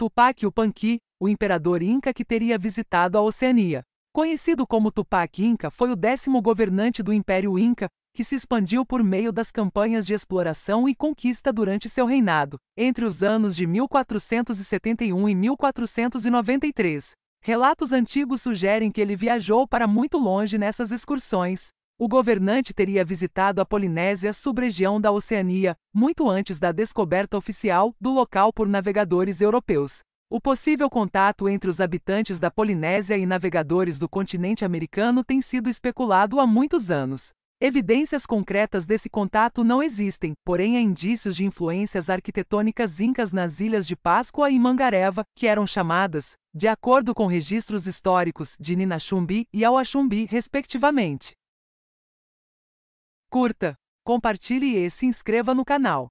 Tupac Yupanqui, o imperador Inca que teria visitado a Oceania. Conhecido como Tupac Inca, foi o décimo governante do Império Inca, que se expandiu por meio das campanhas de exploração e conquista durante seu reinado, entre os anos de 1471 e 1493. Relatos antigos sugerem que ele viajou para muito longe nessas excursões, o governante teria visitado a Polinésia sub-região da Oceania, muito antes da descoberta oficial do local por navegadores europeus. O possível contato entre os habitantes da Polinésia e navegadores do continente americano tem sido especulado há muitos anos. Evidências concretas desse contato não existem, porém há indícios de influências arquitetônicas incas nas ilhas de Páscoa e Mangareva, que eram chamadas, de acordo com registros históricos, de Ninachumbi e Auachumbi, respectivamente curta, compartilhe e se inscreva no canal.